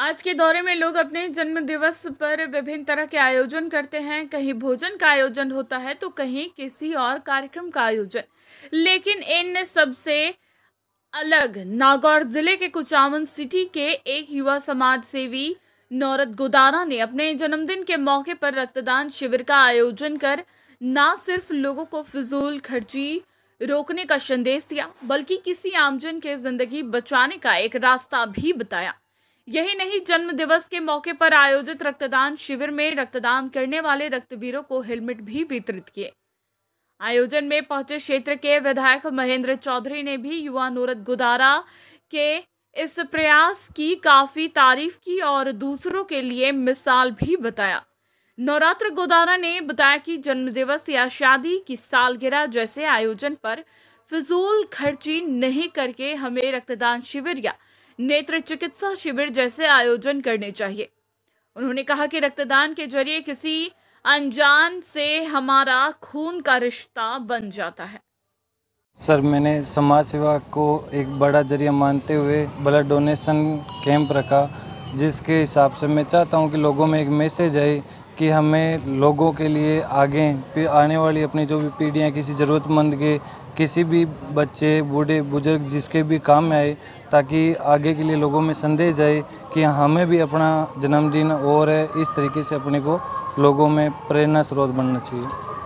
आज के दौरे में लोग अपने जन्म दिवस पर विभिन्न तरह के आयोजन करते हैं कहीं भोजन का आयोजन होता है तो कहीं किसी और कार्यक्रम का आयोजन लेकिन इन सबसे अलग नागौर जिले के कुचामन सिटी के एक युवा समाज सेवी नौरत गोदारा ने अपने जन्मदिन के मौके पर रक्तदान शिविर का आयोजन कर ना सिर्फ लोगों को फिजूल खर्ची रोकने का संदेश दिया बल्कि किसी आमजन के जिंदगी बचाने का एक रास्ता भी बताया यही नहीं जन्म दिवस के मौके पर आयोजित रक्तदान शिविर में रक्तदान करने वाले रक्तवीरों को हेलमेट भी वितरित किए आयोजन में पहुंचे क्षेत्र के विधायक महेंद्र चौधरी ने भी युवा नूरत गुदारा के इस प्रयास की काफी तारीफ की और दूसरों के लिए मिसाल भी बताया नवरात्र गोदारा ने बताया कि जन्मदिवस या शादी की सालगिरह जैसे आयोजन पर फिजूल खर्ची नहीं करके हमें रक्तदान शिविर या नेत्र चिकित्सा शिविर जैसे आयोजन करने चाहिए उन्होंने कहा कि रक्तदान के जरिए किसी अनजान से हमारा खून का रिश्ता बन जाता है सर मैंने समाज सेवा को एक बड़ा जरिया मानते हुए ब्लड डोनेशन कैंप रखा जिसके हिसाब से मैं चाहता हूं कि लोगों में एक मैसेज आए कि हमें लोगों के लिए आगे आने वाली अपनी जो भी पीढ़ियाँ किसी ज़रूरतमंद के किसी भी बच्चे बूढ़े बुजुर्ग जिसके भी काम में आए ताकि आगे के लिए लोगों में संदेश जाए कि हमें भी अपना जन्मदिन और इस तरीके से अपने को लोगों में प्रेरणा स्रोत बनना चाहिए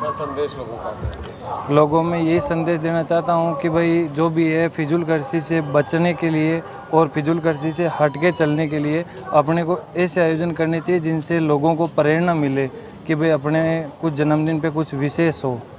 क्या संदेश लोगों का लोगों में यही संदेश देना चाहता हूँ कि भाई जो भी है फिजूल कर्जी से बचने के लिए और फिजूल कर्जी से हट के चलने के लिए अपने को ऐसे आयोजन करने चाहिए जिनसे लोगों को प्रेरणा मिले कि भाई अपने कुछ जन्मदिन पे कुछ विशेष हो